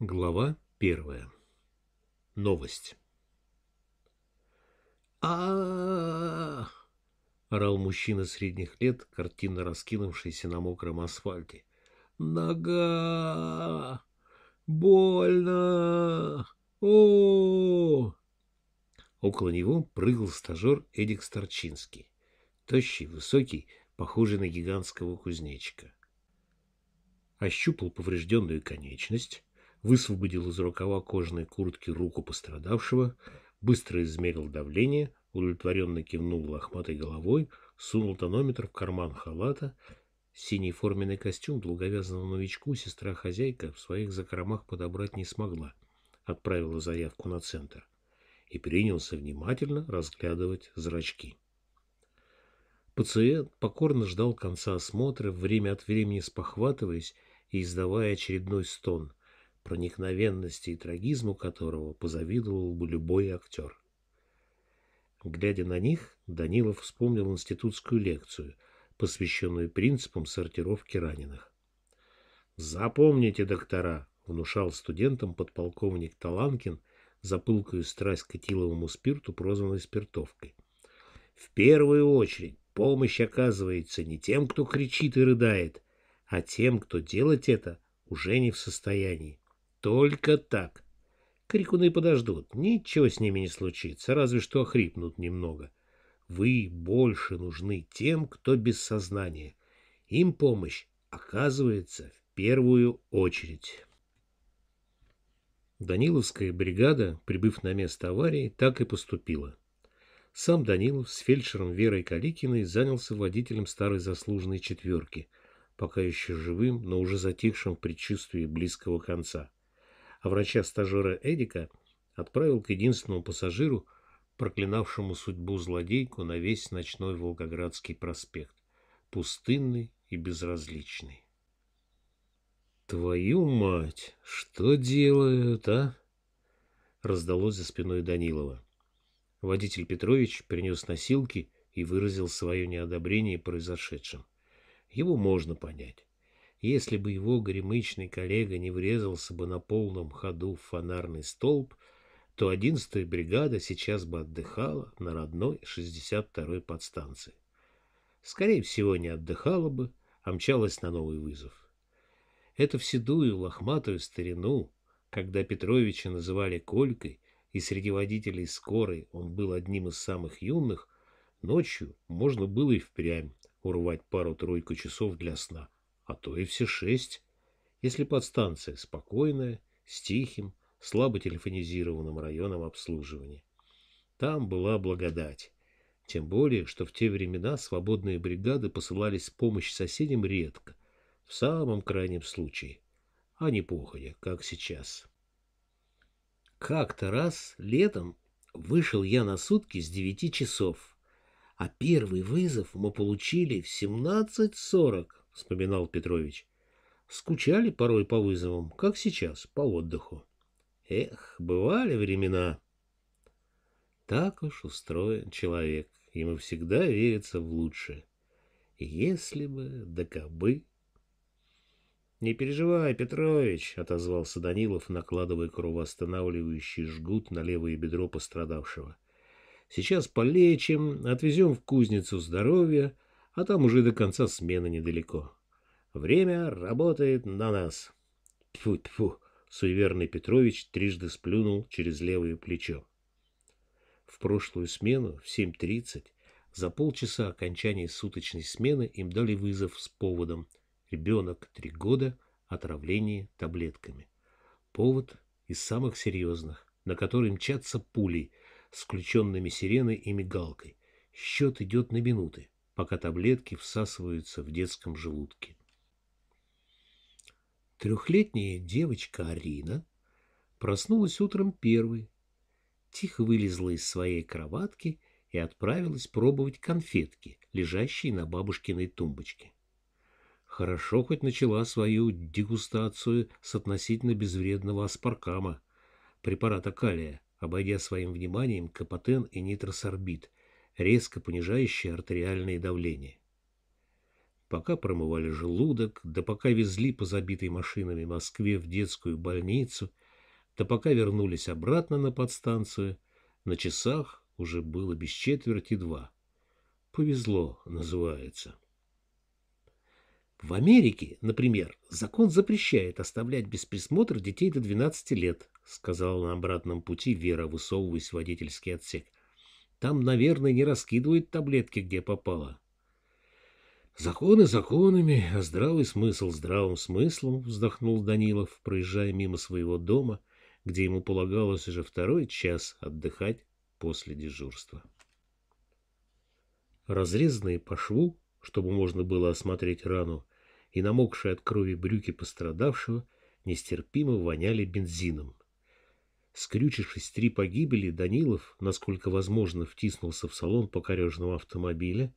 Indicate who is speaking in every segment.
Speaker 1: Глава первая. Новость. а орал мужчина средних лет, картинно раскинувшийся на мокром асфальте. «Нога! Больно! о Около него прыгал стажер Эдик Старчинский. Тощий, высокий, похожий на гигантского кузнечика. Ощупал поврежденную конечность, высвободил из рукава кожаной куртки руку пострадавшего, быстро измерил давление, удовлетворенно кивнул лохматой головой, сунул тонометр в карман халата. Синий форменный костюм долговязанному новичку сестра-хозяйка в своих закромах подобрать не смогла, отправила заявку на центр и принялся внимательно разглядывать зрачки. Пациент покорно ждал конца осмотра, время от времени спохватываясь и издавая очередной стон, проникновенности и трагизму которого позавидовал бы любой актер. Глядя на них, Данилов вспомнил институтскую лекцию, посвященную принципам сортировки раненых. «Запомните, доктора!» — внушал студентам подполковник Таланкин за пылкую страсть к этиловому спирту, прозванной спиртовкой. «В первую очередь помощь оказывается не тем, кто кричит и рыдает, а тем, кто делать это уже не в состоянии. Только так. Крикуны подождут, ничего с ними не случится, разве что охрипнут немного. Вы больше нужны тем, кто без сознания. Им помощь оказывается в первую очередь. Даниловская бригада, прибыв на место аварии, так и поступила. Сам Данилов с фельдшером Верой Каликиной занялся водителем старой заслуженной четверки, пока еще живым, но уже затихшим в предчувствии близкого конца а врача-стажера Эдика отправил к единственному пассажиру, проклинавшему судьбу злодейку на весь ночной Волгоградский проспект, пустынный и безразличный. «Твою мать! Что делают, а?» раздалось за спиной Данилова. Водитель Петрович принес носилки и выразил свое неодобрение произошедшим. Его можно понять если бы его горемычный коллега не врезался бы на полном ходу в фонарный столб, то 11-я бригада сейчас бы отдыхала на родной 62-й подстанции. Скорее всего, не отдыхала бы, а мчалась на новый вызов. Это в седую лохматую старину, когда Петровича называли Колькой, и среди водителей скорой он был одним из самых юных, ночью можно было и впрямь урвать пару-тройку часов для сна а то и все шесть, если подстанция спокойная, с тихим, слабо телефонизированным районом обслуживания. Там была благодать. Тем более, что в те времена свободные бригады посылались помощь соседям редко, в самом крайнем случае, а не походя, как сейчас. Как-то раз летом вышел я на сутки с девяти часов, а первый вызов мы получили в семнадцать сорок вспоминал Петрович. Скучали порой по вызовам, как сейчас, по отдыху. Эх, бывали времена. Так уж устроен человек, ему всегда верится в лучшее. Если бы, да кабы. «Не переживай, Петрович», — отозвался Данилов, накладывая кровоостанавливающий жгут на левое бедро пострадавшего. «Сейчас полечим, отвезем в кузницу здоровья, а там уже до конца смены недалеко. Время работает на нас. Тьфу-тьфу, суеверный Петрович трижды сплюнул через левое плечо. В прошлую смену в 7.30 за полчаса окончания суточной смены им дали вызов с поводом «Ребенок три года, отравление таблетками». Повод из самых серьезных, на который мчатся пулей с включенными сиреной и мигалкой. Счет идет на минуты пока таблетки всасываются в детском желудке. Трехлетняя девочка Арина проснулась утром первой, тихо вылезла из своей кроватки и отправилась пробовать конфетки, лежащие на бабушкиной тумбочке. Хорошо хоть начала свою дегустацию с относительно безвредного аспаркама, препарата калия, обойдя своим вниманием капотен и нитросорбит, резко понижающее артериальное давление. Пока промывали желудок, да пока везли по забитой машинами Москве в детскую больницу, да пока вернулись обратно на подстанцию, на часах уже было без четверти два. Повезло, называется. В Америке, например, закон запрещает оставлять без присмотра детей до 12 лет, сказала на обратном пути Вера, высовываясь в водительский отсек. Там, наверное, не раскидывают таблетки, где попало. Законы законами, а здравый смысл здравым смыслом, вздохнул Данилов, проезжая мимо своего дома, где ему полагалось уже второй час отдыхать после дежурства. Разрезанные по шву, чтобы можно было осмотреть рану, и намокшие от крови брюки пострадавшего нестерпимо воняли бензином. Скрючившись три погибели, Данилов, насколько возможно, втиснулся в салон покорежного автомобиля,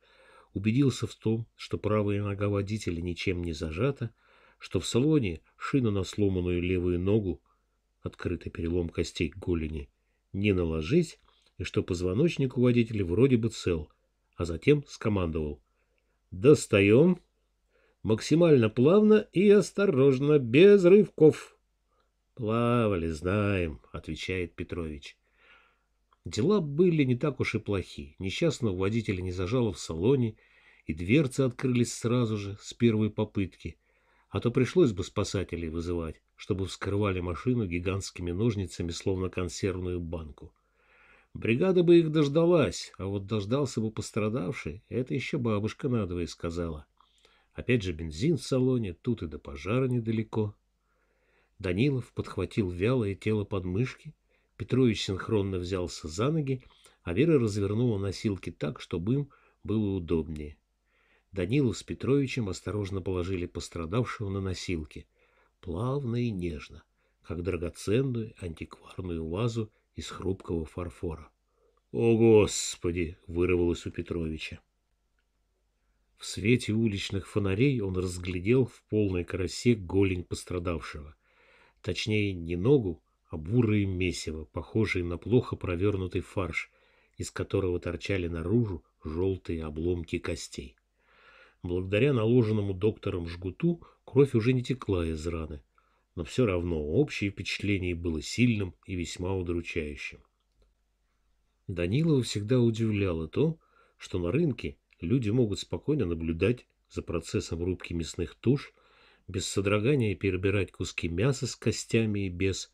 Speaker 1: убедился в том, что правая нога водителя ничем не зажата, что в салоне шина на сломанную левую ногу, открытый перелом костей к голени, не наложить, и что позвоночник у водителя вроде бы цел, а затем скомандовал. «Достаем! Максимально плавно и осторожно, без рывков!» «Плавали, знаем», — отвечает Петрович. Дела были не так уж и плохи. Несчастного водителя не зажало в салоне, и дверцы открылись сразу же, с первой попытки. А то пришлось бы спасателей вызывать, чтобы вскрывали машину гигантскими ножницами, словно консервную банку. Бригада бы их дождалась, а вот дождался бы пострадавший, это еще бабушка надвое сказала. Опять же бензин в салоне, тут и до пожара недалеко. Данилов подхватил вялое тело подмышки, Петрович синхронно взялся за ноги, а Вера развернула носилки так, чтобы им было удобнее. Данилов с Петровичем осторожно положили пострадавшего на носилки, плавно и нежно, как драгоценную антикварную вазу из хрупкого фарфора. «О, Господи!» — вырвалось у Петровича. В свете уличных фонарей он разглядел в полной красе голень пострадавшего. Точнее, не ногу, а бурые месиво, похожие на плохо провернутый фарш, из которого торчали наружу желтые обломки костей. Благодаря наложенному доктором жгуту кровь уже не текла из раны, но все равно общее впечатление было сильным и весьма удручающим. Данилова всегда удивляло то, что на рынке люди могут спокойно наблюдать за процессом рубки мясных туш без содрогания перебирать куски мяса с костями и без.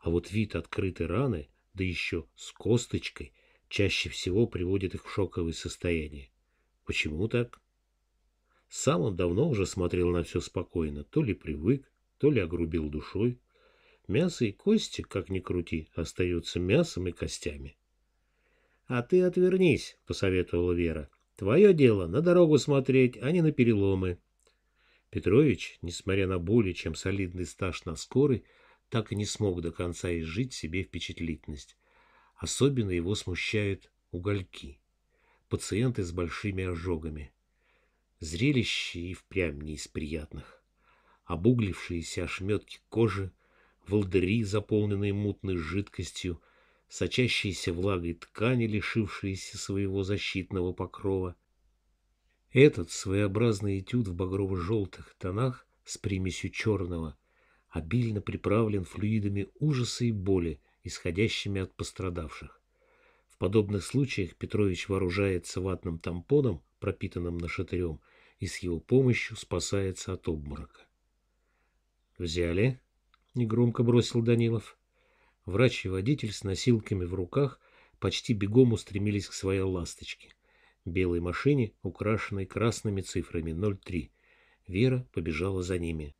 Speaker 1: А вот вид открытой раны, да еще с косточкой, чаще всего приводит их в шоковое состояние. Почему так? Сам он давно уже смотрел на все спокойно, то ли привык, то ли огрубил душой. Мясо и кости, как ни крути, остаются мясом и костями. — А ты отвернись, — посоветовала Вера. — Твое дело на дорогу смотреть, а не на переломы. Петрович, несмотря на более чем солидный стаж на скорой, так и не смог до конца изжить себе впечатлительность. Особенно его смущают угольки, пациенты с большими ожогами. Зрелище и впрямь не из приятных. Обуглившиеся ошметки кожи, волдыри, заполненные мутной жидкостью, сочащиеся влагой ткани, лишившиеся своего защитного покрова, этот своеобразный этюд в багрово-желтых тонах с примесью черного обильно приправлен флюидами ужаса и боли, исходящими от пострадавших. В подобных случаях Петрович вооружается ватным тампоном, пропитанным нашатырем, и с его помощью спасается от обморока. «Взяли?» — негромко бросил Данилов. Врач и водитель с носилками в руках почти бегом устремились к своей ласточке — белой машине, украшенной красными цифрами 03. Вера побежала за ними.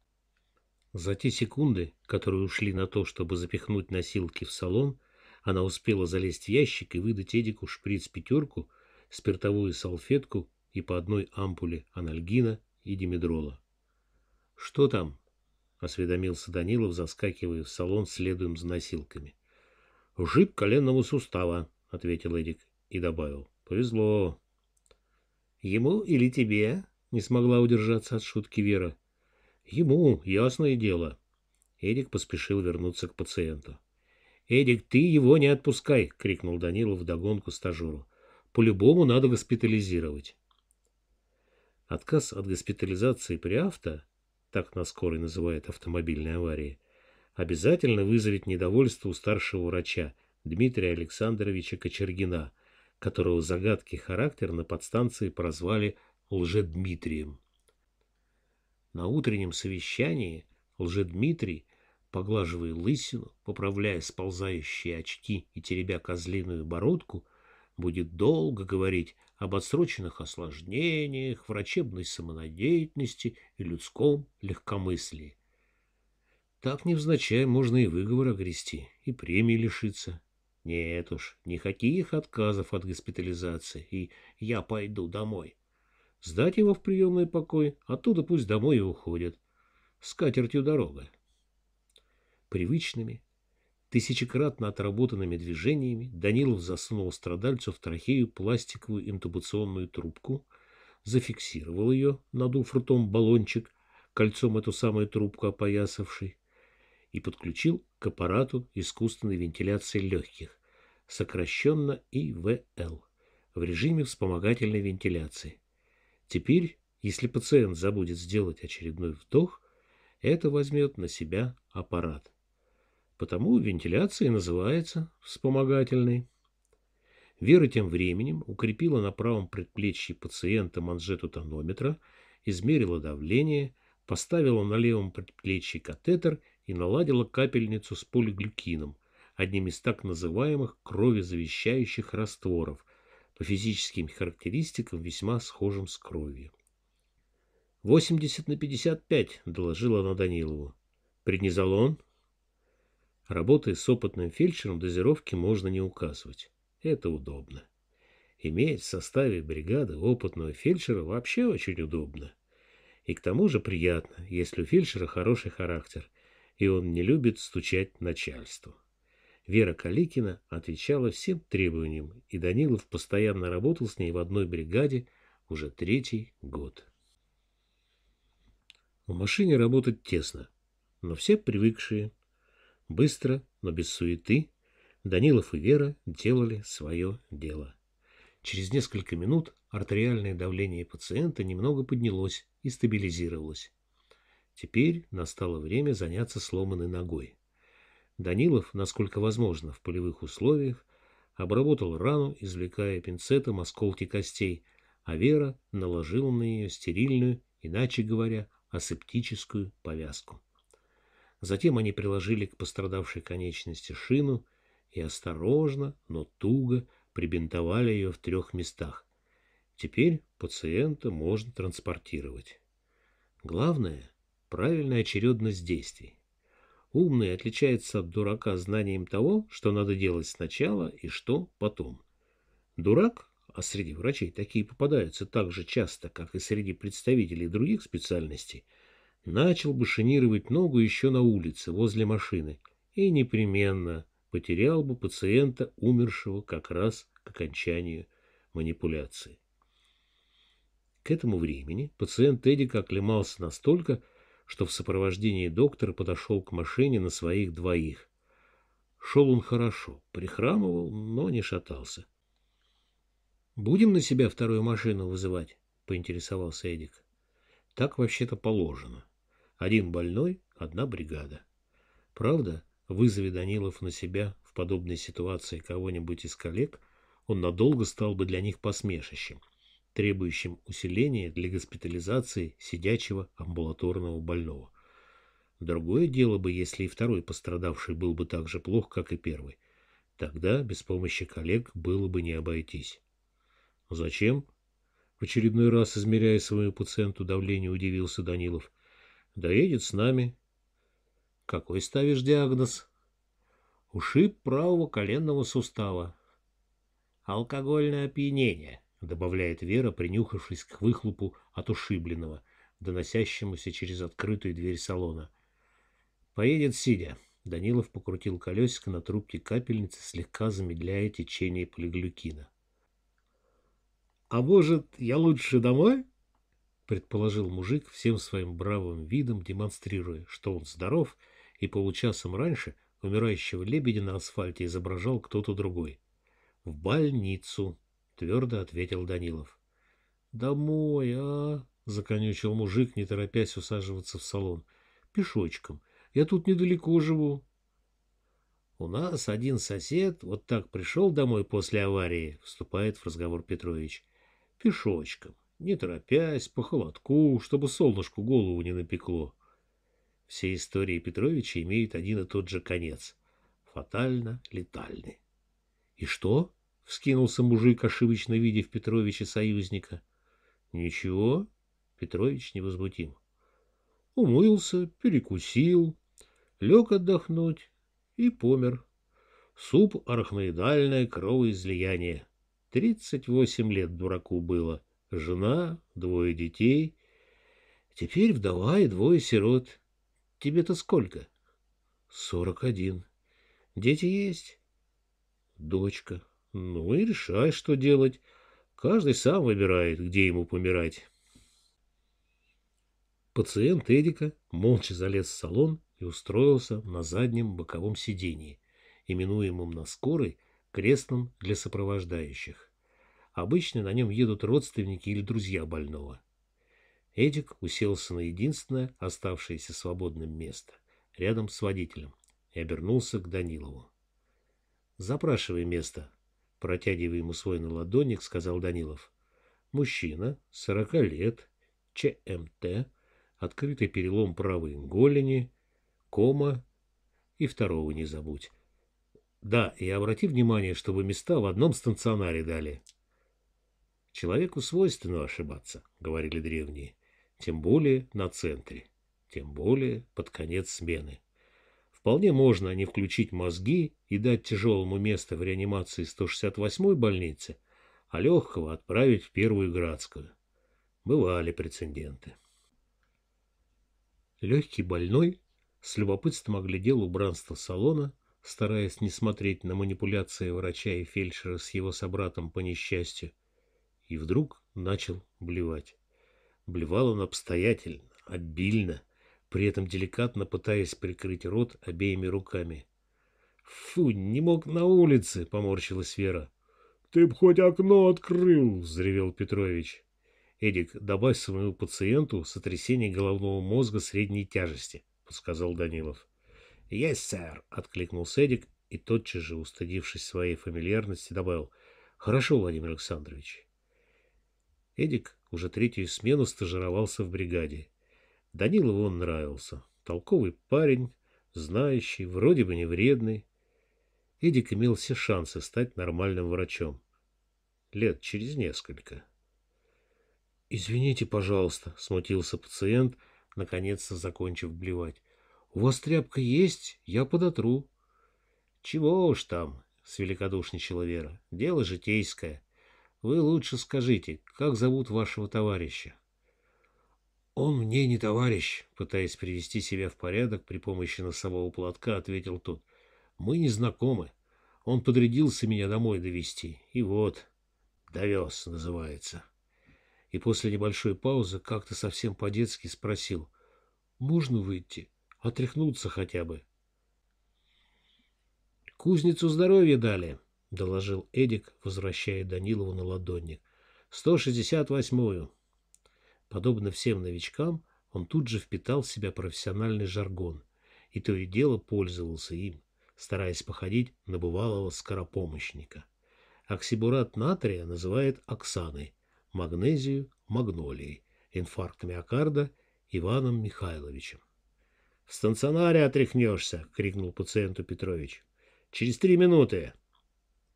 Speaker 1: За те секунды, которые ушли на то, чтобы запихнуть носилки в салон, она успела залезть в ящик и выдать Эдику шприц-пятерку, спиртовую салфетку и по одной ампуле анальгина и димедрола. — Что там? — осведомился Данилов, заскакивая в салон, следуем за носилками. — Жиб коленного сустава, — ответил Эдик и добавил. — Повезло. «Ему или тебе?» — не смогла удержаться от шутки Вера. «Ему, ясное дело». Эдик поспешил вернуться к пациенту. «Эдик, ты его не отпускай!» — крикнул Данилов вдогонку стажеру. «По-любому надо госпитализировать». Отказ от госпитализации при авто, так на скорой называют автомобильные аварии, обязательно вызовет недовольство у старшего врача Дмитрия Александровича Кочергина – которого загадки характер на подстанции прозвали Лжедмитрием. На утреннем совещании Лжедмитрий, поглаживая лысину, поправляя сползающие очки и теребя козлиную бородку, будет долго говорить об отсроченных осложнениях, врачебной самонадеятельности и людском легкомыслии. Так невзначай можно и выговор огрести, и премии лишиться, нет уж, никаких отказов от госпитализации, и я пойду домой. Сдать его в приемный покой, оттуда пусть домой и уходит. С катертью дорога. Привычными, тысячекратно отработанными движениями Данилов засунул страдальцу в трахею пластиковую интубационную трубку, зафиксировал ее, надув ртом баллончик, кольцом эту самую трубку опоясавший, и подключил к аппарату искусственной вентиляции легких, сокращенно ИВЛ, в режиме вспомогательной вентиляции. Теперь, если пациент забудет сделать очередной вдох, это возьмет на себя аппарат. Потому вентиляция называется вспомогательной. Вера тем временем укрепила на правом предплечье пациента манжету тонометра, измерила давление, поставила на левом предплечье катетер – и наладила капельницу с полиглюкином, одним из так называемых кровезавещающих растворов, по физическим характеристикам весьма схожим с кровью. 80 на 55, доложила она Данилову. Преднизолон? Работая с опытным фельдшером, дозировки можно не указывать. Это удобно. Иметь в составе бригады опытного фельдшера вообще очень удобно. И к тому же приятно, если у фельдшера хороший характер – и он не любит стучать начальству. Вера Каликина отвечала всем требованиям, и Данилов постоянно работал с ней в одной бригаде уже третий год. В машине работать тесно, но все привыкшие. Быстро, но без суеты, Данилов и Вера делали свое дело. Через несколько минут артериальное давление пациента немного поднялось и стабилизировалось. Теперь настало время заняться сломанной ногой. Данилов, насколько возможно, в полевых условиях, обработал рану, извлекая пинцетом осколки костей, а Вера наложила на нее стерильную, иначе говоря, асептическую повязку. Затем они приложили к пострадавшей конечности шину и осторожно, но туго прибинтовали ее в трех местах. Теперь пациента можно транспортировать. Главное правильная очередность действий. Умный отличается от дурака знанием того, что надо делать сначала и что потом. Дурак, а среди врачей такие попадаются так же часто, как и среди представителей других специальностей, начал бы шинировать ногу еще на улице, возле машины, и непременно потерял бы пациента, умершего как раз к окончанию манипуляции. К этому времени пациент Эдика оклемался настолько, что в сопровождении доктора подошел к машине на своих двоих. Шел он хорошо, прихрамывал, но не шатался. — Будем на себя вторую машину вызывать? — поинтересовался Эдик. — Так вообще-то положено. Один больной, одна бригада. Правда, вызови Данилов на себя в подобной ситуации кого-нибудь из коллег, он надолго стал бы для них посмешищем — требующим усиления для госпитализации сидячего амбулаторного больного. Другое дело бы, если и второй пострадавший был бы так же плох, как и первый. Тогда без помощи коллег было бы не обойтись. зачем? В очередной раз, измеряя своему пациенту давление, удивился Данилов. «Доедет с нами». «Какой ставишь диагноз?» «Ушиб правого коленного сустава». «Алкогольное опьянение», добавляет Вера, принюхавшись к выхлопу от ушибленного, доносящемуся через открытую дверь салона. «Поедет сидя». Данилов покрутил колесико на трубке капельницы, слегка замедляя течение полиглюкина. «А может, я лучше домой?» — предположил мужик, всем своим бравым видом демонстрируя, что он здоров, и получасом раньше умирающего лебедя на асфальте изображал кто-то другой. «В больницу!» — твердо ответил Данилов. «Домой, а?» — законючил мужик, не торопясь усаживаться в салон. «Пешочком. Я тут недалеко живу». «У нас один сосед вот так пришел домой после аварии», — вступает в разговор Петрович. «Пешочком, не торопясь, по холодку, чтобы солнышку голову не напекло». Все истории Петровича имеют один и тот же конец — фатально-летальный. «И что?» — вскинулся мужик, ошибочно видя в Петровиче союзника. — Ничего, — Петрович невозмутим. Умылся, перекусил, лег отдохнуть и помер. Суп — арахноидальное кровоизлияние. Тридцать восемь лет дураку было. Жена, двое детей. Теперь вдова и двое сирот. Тебе-то сколько? — Сорок один. Дети есть? — Дочка. — ну и решай, что делать. Каждый сам выбирает, где ему помирать. Пациент Эдика молча залез в салон и устроился на заднем боковом сидении, именуемом на скорой крестном для сопровождающих. Обычно на нем едут родственники или друзья больного. Эдик уселся на единственное оставшееся свободным место, рядом с водителем, и обернулся к Данилову. — Запрашивай место, Протягивая ему свой наладонник, сказал Данилов. Мужчина, 40 лет, ЧМТ, открытый перелом правой голени, кома и второго не забудь. Да, и обрати внимание, чтобы места в одном станционаре дали. Человеку свойственно ошибаться, говорили древние, тем более на центре, тем более под конец смены. Вполне можно а не включить мозги и дать тяжелому место в реанимации 168-й больницы, а легкого отправить в Первую Градскую. Бывали прецеденты. Легкий больной с любопытством оглядел убранство салона, стараясь не смотреть на манипуляции врача и фельдшера с его собратом по несчастью, и вдруг начал блевать. Блевал он обстоятельно, обильно, при этом деликатно пытаясь прикрыть рот обеими руками. «Фу, не мог на улице!» — поморщилась Вера. «Ты б хоть окно открыл!» — взревел Петрович. «Эдик, добавь своему пациенту сотрясение головного мозга средней тяжести», — подсказал Данилов. «Есть, сэр!» — откликнулся Эдик и тотчас же, устыдившись своей фамильярности, добавил. «Хорошо, Владимир Александрович». Эдик уже третью смену стажировался в бригаде. Данилову он нравился. Толковый парень, знающий, вроде бы не вредный. Эдик имел все шансы стать нормальным врачом. Лет через несколько. «Извините, пожалуйста», — смутился пациент, наконец-то закончив блевать. «У вас тряпка есть? Я подотру». «Чего уж там», — свеликодушничала Вера. «Дело житейское. Вы лучше скажите, как зовут вашего товарища?» «Он мне не товарищ», — пытаясь привести себя в порядок при помощи носового платка, ответил тот. «Мы не знакомы. Он подрядился меня домой довести. И вот, довез, называется». И после небольшой паузы как-то совсем по-детски спросил. «Можно выйти? Отряхнуться хотя бы?» «Кузницу здоровья дали», — доложил Эдик, возвращая Данилову на ладонник. «168-ю». Подобно всем новичкам, он тут же впитал в себя профессиональный жаргон и то и дело пользовался им, стараясь походить на бывалого скоропомощника. Оксибурат натрия называет Оксаной, магнезию – магнолией, инфаркт миокарда – Иваном Михайловичем. «В станционаре отряхнешься!» — крикнул пациенту Петрович. «Через три минуты!»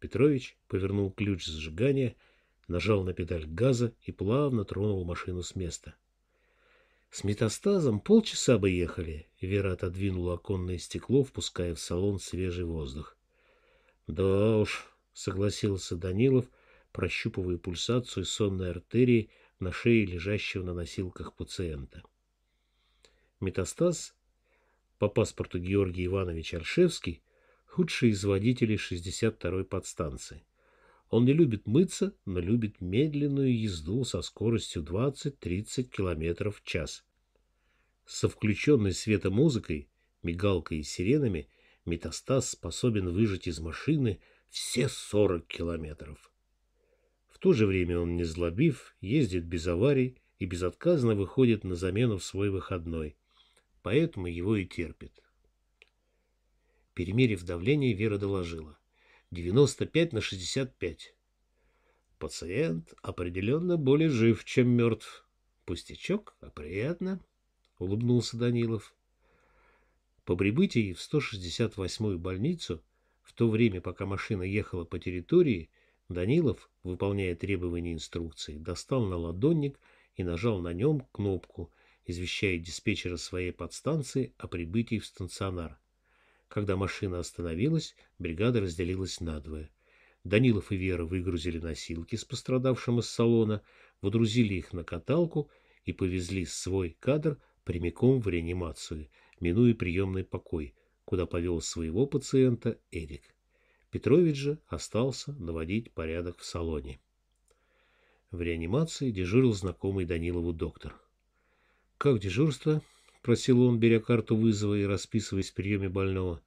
Speaker 1: Петрович повернул ключ зажигания нажал на педаль газа и плавно тронул машину с места. С метастазом полчаса бы ехали, Вера отодвинула оконное стекло, впуская в салон свежий воздух. Да уж, согласился Данилов, прощупывая пульсацию сонной артерии на шее лежащего на носилках пациента. Метастаз по паспорту Георгий Иванович Аршевский, худший из водителей 62-й подстанции. Он не любит мыться, но любит медленную езду со скоростью 20-30 км в час. Со включенной светомузыкой, мигалкой и сиренами метастаз способен выжать из машины все 40 километров. В то же время он не злобив, ездит без аварий и безотказно выходит на замену в свой выходной. Поэтому его и терпит. Перемерив давление, Вера доложила. 95 на 65. Пациент определенно более жив, чем мертв. Пустячок, а приятно, — улыбнулся Данилов. По прибытии в 168-ю больницу, в то время, пока машина ехала по территории, Данилов, выполняя требования инструкции, достал на ладонник и нажал на нем кнопку, извещая диспетчера своей подстанции о прибытии в стационар. Когда машина остановилась, бригада разделилась надвое. Данилов и Вера выгрузили носилки с пострадавшим из салона, водрузили их на каталку и повезли свой кадр прямиком в реанимацию, минуя приемный покой, куда повел своего пациента Эрик. Петрович же остался наводить порядок в салоне. В реанимации дежурил знакомый Данилову доктор. «Как дежурство?» спросил он, беря карту вызова и расписываясь в приеме больного.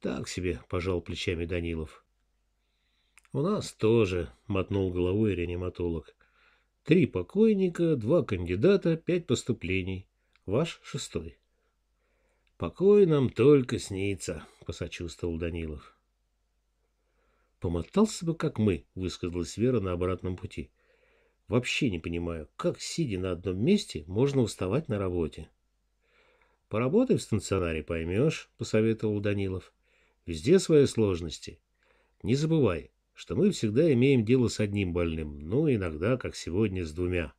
Speaker 1: «Так себе», — пожал плечами Данилов. «У нас тоже», — мотнул головой реаниматолог. «Три покойника, два кандидата, пять поступлений. Ваш шестой». «Покой нам только снится», — посочувствовал Данилов. «Помотался бы, как мы», — высказалась Вера на обратном пути. «Вообще не понимаю, как, сидя на одном месте, можно уставать на работе?» Поработай в станционаре, поймешь, — посоветовал Данилов. Везде свои сложности. Не забывай, что мы всегда имеем дело с одним больным, ну, иногда, как сегодня, с двумя.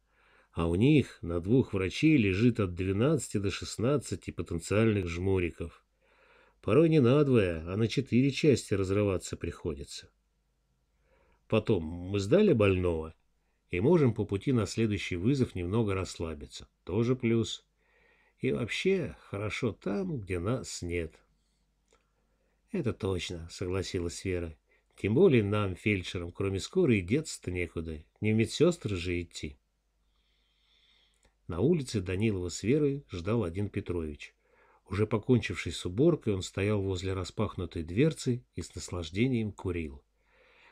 Speaker 1: А у них на двух врачей лежит от 12 до 16 потенциальных жмуриков. Порой не на двое, а на четыре части разрываться приходится. Потом мы сдали больного и можем по пути на следующий вызов немного расслабиться. Тоже плюс. И вообще, хорошо там, где нас нет. «Это точно», — согласилась Вера. «Тем более нам, фельдшерам, кроме скорой, и деться-то некуда. Не в медсестры же идти». На улице Данилова с Верой ждал один Петрович. Уже покончивший с уборкой, он стоял возле распахнутой дверцы и с наслаждением курил.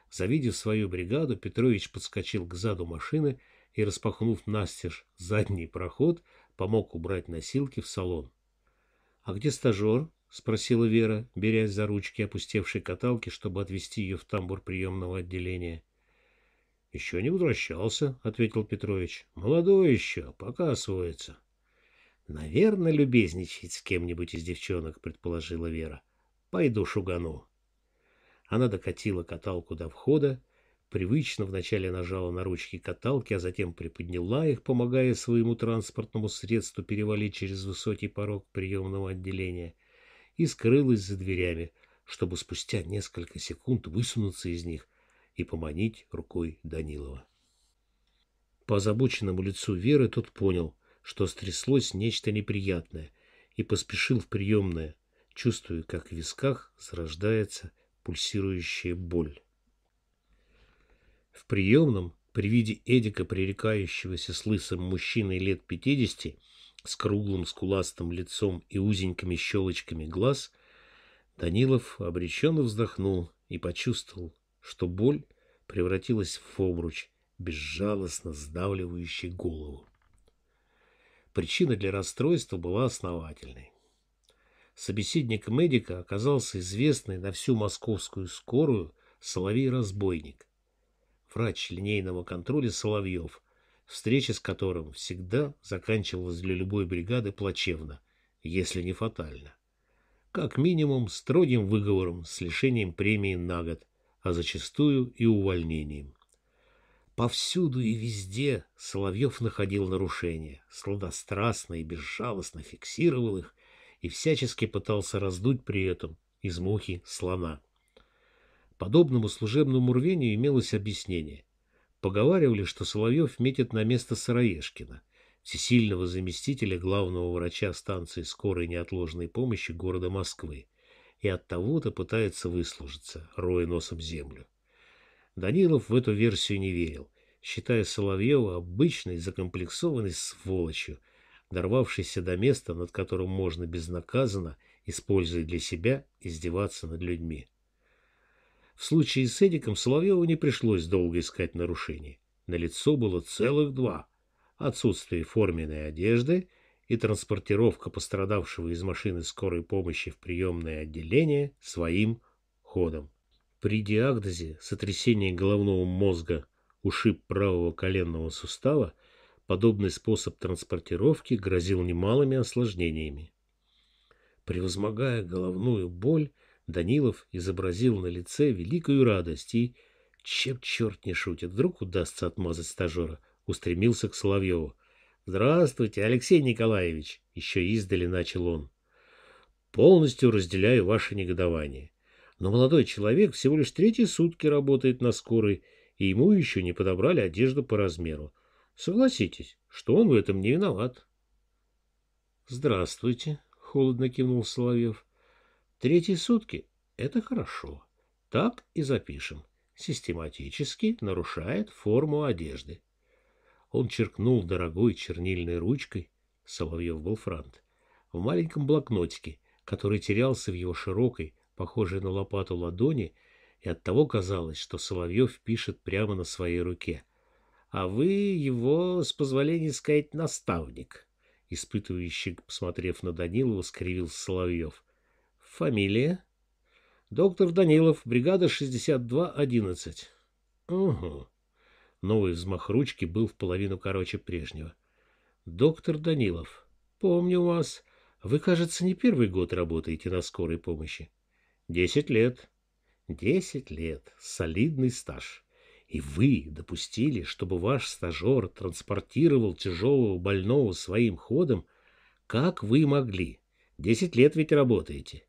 Speaker 1: Завидев свою бригаду, Петрович подскочил к заду машины и, распахнув настежь задний проход, — помог убрать носилки в салон. — А где стажер? — спросила Вера, берясь за ручки опустевшей каталки, чтобы отвезти ее в тамбур приемного отделения. — Еще не возвращался, — ответил Петрович. — Молодой еще, пока освоится. — Наверное, любезничает с кем-нибудь из девчонок, — предположила Вера. — Пойду шугану. Она докатила каталку до входа, привычно вначале нажала на ручки каталки, а затем приподняла их, помогая своему транспортному средству перевалить через высокий порог приемного отделения, и скрылась за дверями, чтобы спустя несколько секунд высунуться из них и поманить рукой Данилова. По озабоченному лицу Веры тот понял, что стряслось нечто неприятное, и поспешил в приемное, чувствуя, как в висках зарождается пульсирующая боль. В приемном, при виде Эдика, пререкающегося с лысым мужчиной лет пятидесяти, с круглым скуластым лицом и узенькими щелочками глаз, Данилов обреченно вздохнул и почувствовал, что боль превратилась в обруч, безжалостно сдавливающий голову. Причина для расстройства была основательной. Собеседник медика оказался известный на всю московскую скорую соловей-разбойник, врач линейного контроля Соловьев, встреча с которым всегда заканчивалась для любой бригады плачевно, если не фатально. Как минимум строгим выговором с лишением премии на год, а зачастую и увольнением. Повсюду и везде Соловьев находил нарушения, сладострастно и безжалостно фиксировал их и всячески пытался раздуть при этом из мухи слона. Подобному служебному рвению имелось объяснение. Поговаривали, что Соловьев метит на место Сыроежкина, всесильного заместителя главного врача станции скорой неотложной помощи города Москвы, и от того-то пытается выслужиться, роя носом землю. Данилов в эту версию не верил, считая Соловьева обычной закомплексованной сволочью, дорвавшейся до места, над которым можно безнаказанно, используя для себя, издеваться над людьми. В случае с Эдиком Соловьеву не пришлось долго искать нарушений. На лицо было целых два. Отсутствие форменной одежды и транспортировка пострадавшего из машины скорой помощи в приемное отделение своим ходом. При диагнозе сотрясение головного мозга, ушиб правого коленного сустава, подобный способ транспортировки грозил немалыми осложнениями. Превозмогая головную боль, Данилов изобразил на лице великую радость и, чем черт не шутит, вдруг удастся отмазать стажера, устремился к Соловьеву. «Здравствуйте, Алексей Николаевич!» — еще издали начал он. «Полностью разделяю ваше негодование. Но молодой человек всего лишь третьи сутки работает на скорой, и ему еще не подобрали одежду по размеру. Согласитесь, что он в этом не виноват». «Здравствуйте», — холодно кивнул Соловьев. Третьи сутки – это хорошо. Так и запишем. Систематически нарушает форму одежды. Он черкнул дорогой чернильной ручкой, Соловьев был франт, в маленьком блокнотике, который терялся в его широкой, похожей на лопату ладони, и оттого казалось, что Соловьев пишет прямо на своей руке. «А вы его, с позволения сказать, наставник», — испытывающий, посмотрев на Данилова, скривился Соловьев. Фамилия? Доктор Данилов, бригада 6211. Угу. Новый взмах ручки был в половину короче прежнего. Доктор Данилов. Помню вас. Вы, кажется, не первый год работаете на скорой помощи. Десять лет. Десять лет. Солидный стаж. И вы допустили, чтобы ваш стажер транспортировал тяжелого больного своим ходом? Как вы могли? Десять лет ведь работаете.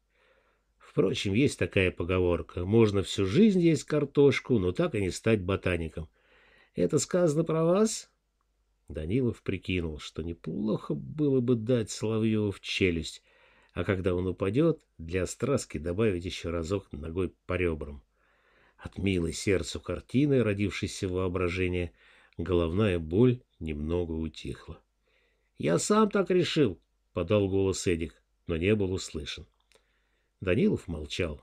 Speaker 1: Впрочем, есть такая поговорка. Можно всю жизнь есть картошку, но так и не стать ботаником. Это сказано про вас? Данилов прикинул, что неплохо было бы дать Соловьеву в челюсть, а когда он упадет, для страски добавить еще разок ногой по ребрам. От милой сердцу картины, родившейся воображение, головная боль немного утихла. — Я сам так решил, — подал голос Эдик, но не был услышан. — Данилов молчал.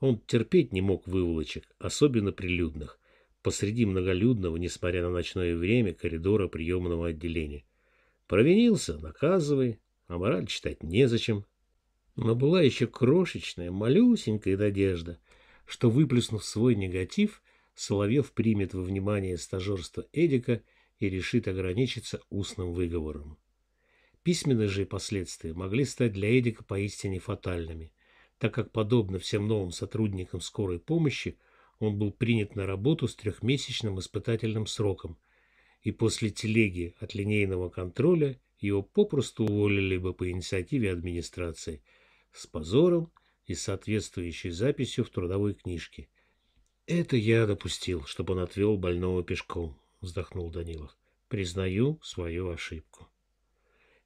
Speaker 1: Он терпеть не мог выволочек, особенно прилюдных, посреди многолюдного, несмотря на ночное время, коридора приемного отделения. Провинился — наказывай, а мораль читать незачем. Но была еще крошечная, малюсенькая надежда, что, выплеснув свой негатив, Соловьев примет во внимание стажерство Эдика и решит ограничиться устным выговором. Письменные же последствия могли стать для Эдика поистине фатальными так как, подобно всем новым сотрудникам скорой помощи, он был принят на работу с трехмесячным испытательным сроком, и после телеги от линейного контроля его попросту уволили бы по инициативе администрации с позором и соответствующей записью в трудовой книжке. «Это я допустил, чтобы он отвел больного пешком», — вздохнул Данилов. «Признаю свою ошибку».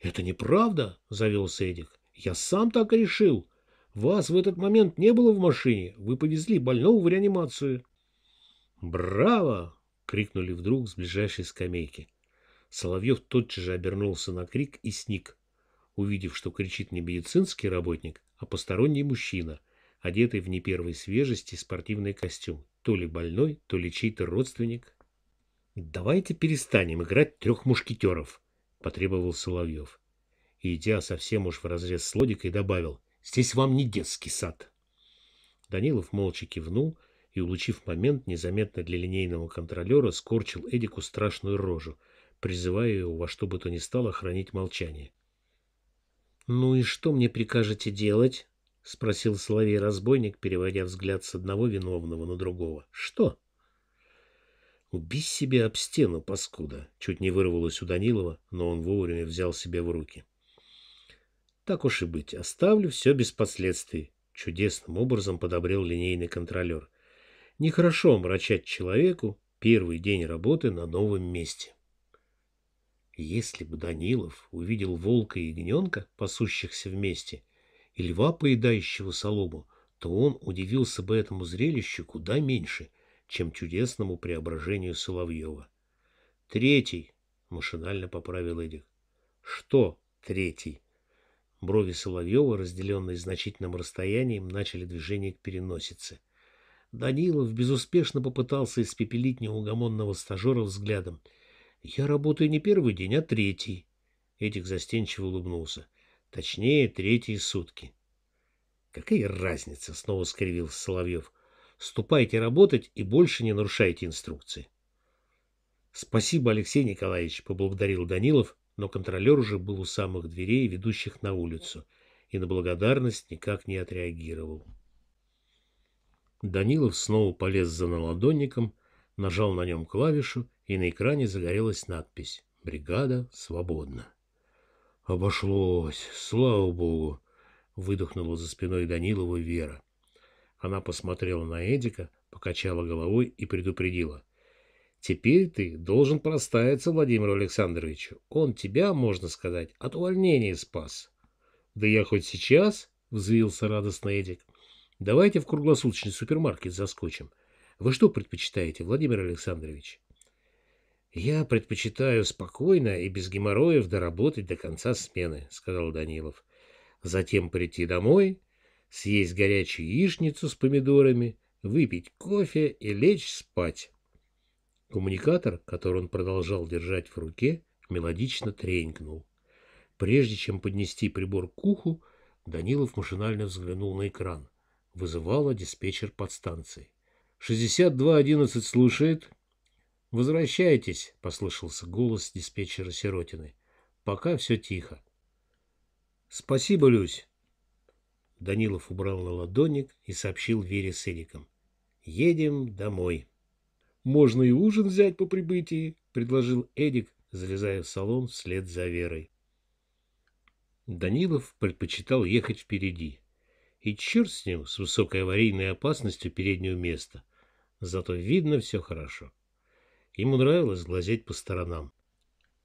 Speaker 1: «Это неправда», — завелся Эдик. «Я сам так решил. Вас в этот момент не было в машине. Вы повезли больного в реанимацию. «Браво!» — крикнули вдруг с ближайшей скамейки. Соловьев тотчас же обернулся на крик и сник, увидев, что кричит не медицинский работник, а посторонний мужчина, одетый в не первой свежести спортивный костюм, то ли больной, то ли чей-то родственник. «Давайте перестанем играть трех мушкетеров», — потребовал Соловьев. И, идя совсем уж в разрез с логикой, добавил — Здесь вам не детский сад. Данилов молча кивнул и, улучив момент, незаметно для линейного контролера скорчил Эдику страшную рожу, призывая его во что бы то ни стало хранить молчание. «Ну и что мне прикажете делать?» — спросил Соловей-разбойник, переводя взгляд с одного виновного на другого. «Что?» «Убей себе об стену, паскуда!» — чуть не вырвалось у Данилова, но он вовремя взял себя в руки. Так уж и быть, оставлю все без последствий. Чудесным образом подобрел линейный контролер. Нехорошо омрачать человеку первый день работы на новом месте. Если бы Данилов увидел волка и ягненка, пасущихся вместе, и льва, поедающего солому, то он удивился бы этому зрелищу куда меньше, чем чудесному преображению Соловьева. — Третий, — машинально поправил Эдик. — Что третий? Брови Соловьева, разделенные значительным расстоянием, начали движение к переносице. Данилов безуспешно попытался испепелить неугомонного стажера взглядом. — Я работаю не первый день, а третий. Этих застенчиво улыбнулся. — Точнее, третьи сутки. — Какая разница? — снова скривился Соловьев. — Ступайте работать и больше не нарушайте инструкции. — Спасибо, Алексей Николаевич, — поблагодарил Данилов но контролер уже был у самых дверей, ведущих на улицу, и на благодарность никак не отреагировал. Данилов снова полез за наладонником, нажал на нем клавишу, и на экране загорелась надпись «Бригада свободна». «Обошлось, слава богу!» — выдохнула за спиной Данилова Вера. Она посмотрела на Эдика, покачала головой и предупредила. Теперь ты должен проставиться Владимиру Александровичу. Он тебя, можно сказать, от увольнения спас. — Да я хоть сейчас, — взвился радостно Эдик, — давайте в круглосуточный супермаркет заскочим. Вы что предпочитаете, Владимир Александрович? — Я предпочитаю спокойно и без геморроев доработать до конца смены, — сказал Данилов. — Затем прийти домой, съесть горячую яичницу с помидорами, выпить кофе и лечь спать. Коммуникатор, который он продолжал держать в руке, мелодично тренькнул. Прежде чем поднести прибор к уху, Данилов машинально взглянул на экран. Вызывала диспетчер подстанции. «6211 слушает». «Возвращайтесь», — послышался голос диспетчера Сиротины. «Пока все тихо». «Спасибо, Люсь». Данилов убрал на ладоник и сообщил Вере с Эриком. «Едем домой». Можно и ужин взять по прибытии, — предложил Эдик, залезая в салон вслед за Верой. Данилов предпочитал ехать впереди. И черт с ним, с высокой аварийной опасностью переднего места. Зато видно все хорошо. Ему нравилось глазеть по сторонам.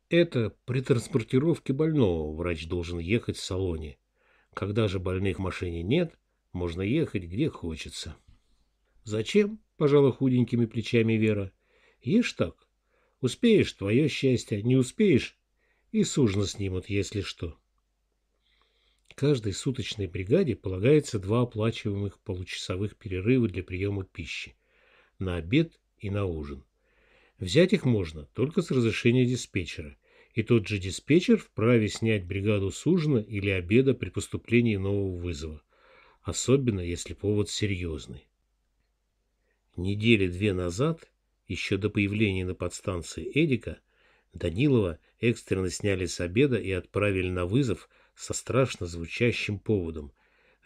Speaker 1: Это при транспортировке больного врач должен ехать в салоне. Когда же больных в машине нет, можно ехать где хочется. Зачем? — пожала худенькими плечами Вера. — Ешь так. Успеешь — твое счастье, не успеешь — и сужно снимут, если что. Каждой суточной бригаде полагается два оплачиваемых получасовых перерыва для приема пищи – на обед и на ужин. Взять их можно только с разрешения диспетчера, и тот же диспетчер вправе снять бригаду с ужина или обеда при поступлении нового вызова, особенно если повод серьезный. Недели две назад, еще до появления на подстанции Эдика, Данилова экстренно сняли с обеда и отправили на вызов со страшно звучащим поводом.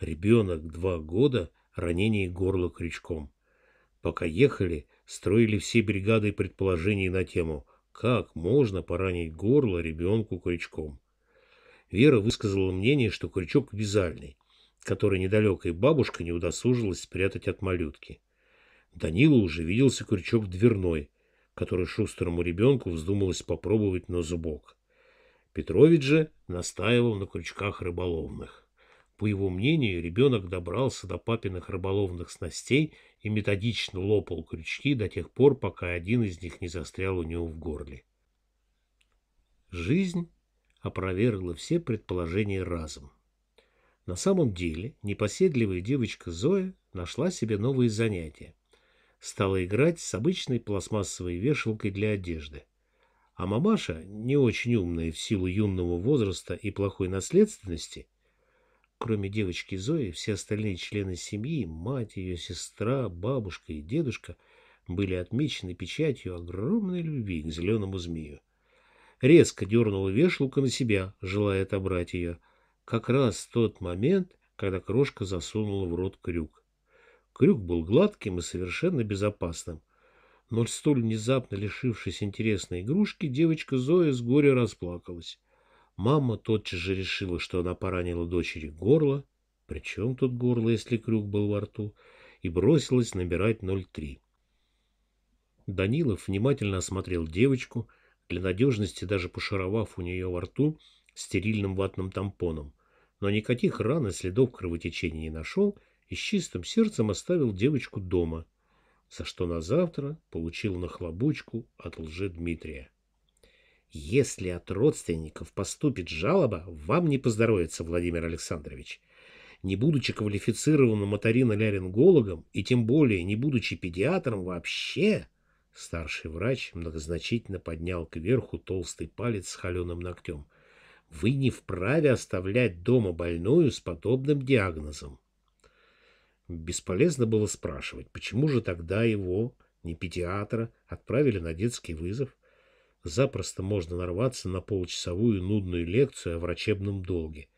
Speaker 1: Ребенок два года, ранение горла крючком. Пока ехали, строили все бригады предположений на тему «Как можно поранить горло ребенку крючком?». Вера высказала мнение, что крючок вязальный, который недалекая бабушка не удосужилась спрятать от малютки. Данила уже виделся крючок дверной, который шустрому ребенку вздумалось попробовать на зубок. Петрович же настаивал на крючках рыболовных. По его мнению, ребенок добрался до папиных рыболовных снастей и методично лопал крючки до тех пор, пока один из них не застрял у него в горле. Жизнь опровергла все предположения разом. На самом деле непоседливая девочка Зоя нашла себе новые занятия стала играть с обычной пластмассовой вешалкой для одежды. А мамаша, не очень умная в силу юного возраста и плохой наследственности, кроме девочки Зои, все остальные члены семьи, мать, ее сестра, бабушка и дедушка, были отмечены печатью огромной любви к зеленому змею. Резко дернула вешалку на себя, желая отобрать ее. Как раз в тот момент, когда крошка засунула в рот крюк. Крюк был гладким и совершенно безопасным. Но столь внезапно лишившись интересной игрушки, девочка Зоя с горя расплакалась. Мама тотчас же решила, что она поранила дочери горло, причем тут горло, если крюк был во рту, и бросилась набирать 0,3. Данилов внимательно осмотрел девочку, для надежности даже пошаровав у нее во рту стерильным ватным тампоном, но никаких ран и следов кровотечения не нашел и с чистым сердцем оставил девочку дома, за что на завтра получил нахлобучку от лжи Дмитрия. «Если от родственников поступит жалоба, вам не поздоровится, Владимир Александрович. Не будучи квалифицированным моториноларингологом и тем более не будучи педиатром вообще...» Старший врач многозначительно поднял кверху толстый палец с холеным ногтем. «Вы не вправе оставлять дома больную с подобным диагнозом». Бесполезно было спрашивать, почему же тогда его, не педиатра, отправили на детский вызов. Запросто можно нарваться на полчасовую нудную лекцию о врачебном долге.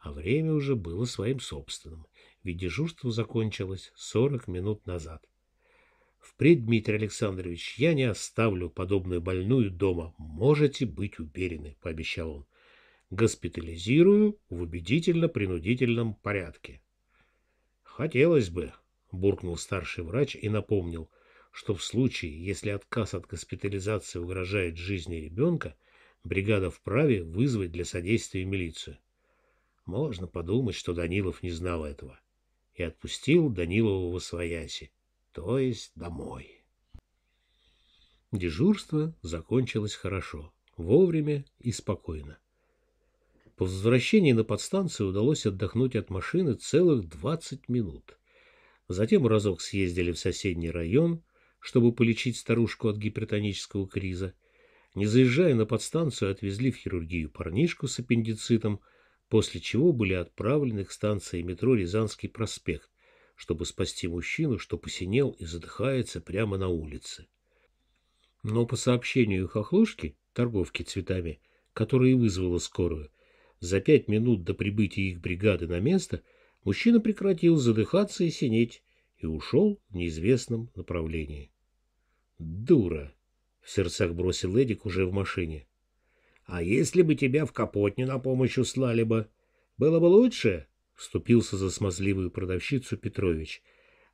Speaker 1: А время уже было своим собственным, ведь дежурство закончилось 40 минут назад. Впредь, Дмитрий Александрович, я не оставлю подобную больную дома, можете быть уверены, — пообещал он. Госпитализирую в убедительно-принудительном порядке. «Хотелось бы», — буркнул старший врач и напомнил, что в случае, если отказ от госпитализации угрожает жизни ребенка, бригада вправе вызвать для содействия милицию. Можно подумать, что Данилов не знал этого. И отпустил Данилова в освояси, то есть домой. Дежурство закончилось хорошо, вовремя и спокойно. По возвращении на подстанцию удалось отдохнуть от машины целых 20 минут. Затем разок съездили в соседний район, чтобы полечить старушку от гипертонического криза. Не заезжая на подстанцию, отвезли в хирургию парнишку с аппендицитом, после чего были отправлены к станции метро Рязанский проспект, чтобы спасти мужчину, что посинел и задыхается прямо на улице. Но по сообщению хохлушки, торговки цветами, которая и вызвала скорую, за пять минут до прибытия их бригады на место мужчина прекратил задыхаться и синеть и ушел в неизвестном направлении. «Дура!» — в сердцах бросил Эдик уже в машине. «А если бы тебя в капотне на помощь услали бы? Было бы лучше?» — вступился за смазливую продавщицу Петрович,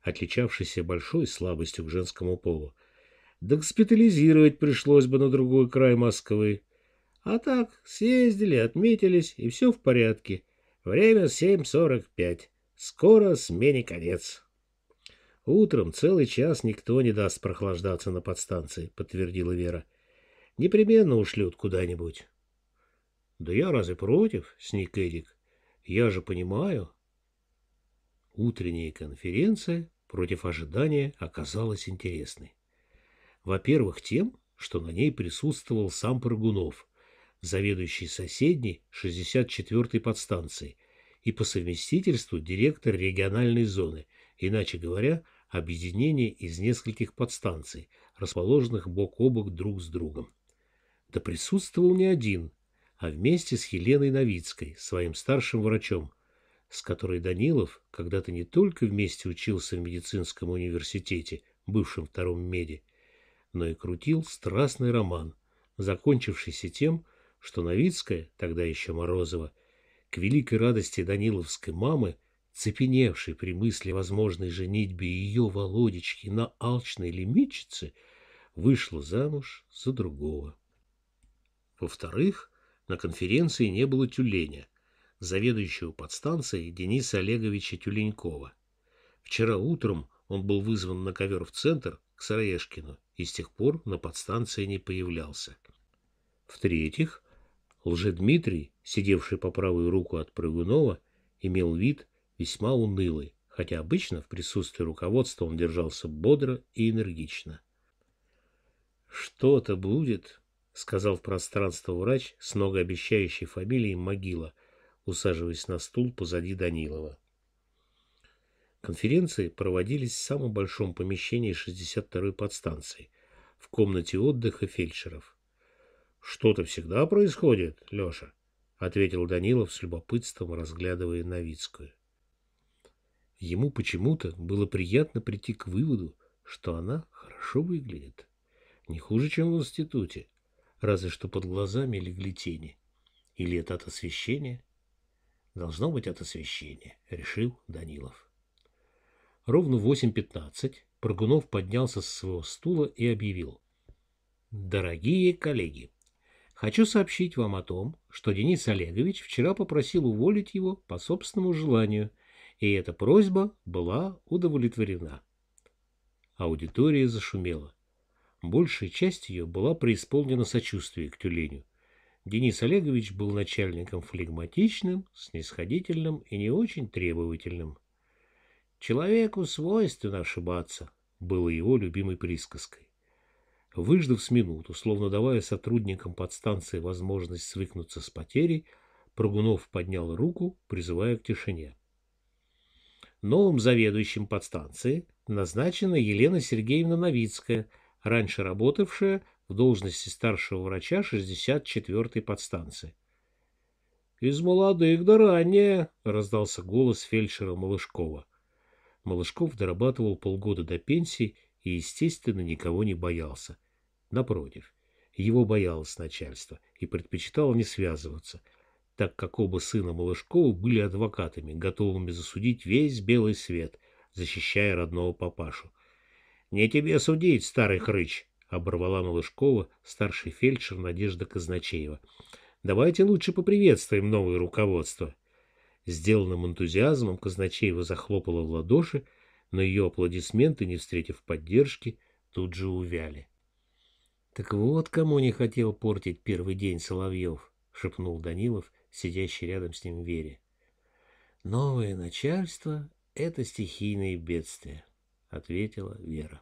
Speaker 1: отличавшийся большой слабостью к женскому полу. «Да госпитализировать пришлось бы на другой край Москвы. А так, съездили, отметились, и все в порядке. Время 7.45. Скоро смене конец. Утром целый час никто не даст прохлаждаться на подстанции, подтвердила Вера. Непременно ушлют куда-нибудь. Да я разве против, сник Эдик. Я же понимаю. Утренняя конференция против ожидания оказалась интересной. Во-первых, тем, что на ней присутствовал сам Прыгунов, заведующий соседней 64-й подстанцией и по совместительству директор региональной зоны, иначе говоря, объединение из нескольких подстанций, расположенных бок о бок друг с другом. Да присутствовал не один, а вместе с Еленой Новицкой, своим старшим врачом, с которой Данилов когда-то не только вместе учился в медицинском университете, бывшем втором меди, но и крутил страстный роман, закончившийся тем, что Новицкая, тогда еще Морозова, к великой радости Даниловской мамы, цепеневшей при мысли возможной женитьбе ее Володечки на алчной лимитчице, вышла замуж за другого. Во-вторых, на конференции не было тюленя, заведующего подстанцией Дениса Олеговича Тюленькова. Вчера утром он был вызван на ковер в центр к Сараешкину и с тех пор на подстанции не появлялся. В-третьих, Лжедмитрий, сидевший по правую руку от Прыгунова, имел вид весьма унылый, хотя обычно в присутствии руководства он держался бодро и энергично. «Что-то будет», — сказал в пространство врач с многообещающей фамилией Могила, усаживаясь на стул позади Данилова. Конференции проводились в самом большом помещении 62-й подстанции, в комнате отдыха фельдшеров. Что-то всегда происходит, Леша, ответил Данилов с любопытством, разглядывая Новицкую. Ему почему-то было приятно прийти к выводу, что она хорошо выглядит. Не хуже, чем в институте, разве что под глазами легли тени. Или это от освещения? Должно быть от освещения, решил Данилов. Ровно в 8.15 Прогунов поднялся с своего стула и объявил. Дорогие коллеги, Хочу сообщить вам о том, что Денис Олегович вчера попросил уволить его по собственному желанию, и эта просьба была удовлетворена. Аудитория зашумела. Большая часть ее была преисполнена сочувствием к тюленю. Денис Олегович был начальником флегматичным, снисходительным и не очень требовательным. «Человеку свойственно ошибаться», — было его любимой присказкой. Выждав с минуту, словно давая сотрудникам подстанции возможность свыкнуться с потерей, Прогунов поднял руку, призывая к тишине. Новым заведующим подстанции назначена Елена Сергеевна Новицкая, раньше работавшая в должности старшего врача 64-й подстанции. «Из молодых до ранее!» — раздался голос фельдшера Малышкова. Малышков дорабатывал полгода до пенсии и, естественно, никого не боялся. Напротив, его боялось начальство и предпочитало не связываться, так как оба сына Малышкова были адвокатами, готовыми засудить весь белый свет, защищая родного папашу. — Не тебе судить, старый хрыч! — оборвала Малышкова старший фельдшер Надежда Казначеева. — Давайте лучше поприветствуем новое руководство. Сделанным энтузиазмом Казначеева захлопала в ладоши, но ее аплодисменты, не встретив поддержки, тут же увяли. — Так вот кому не хотел портить первый день Соловьев, — шепнул Данилов, сидящий рядом с ним Вере. — Новое начальство — это стихийные бедствия, — ответила Вера.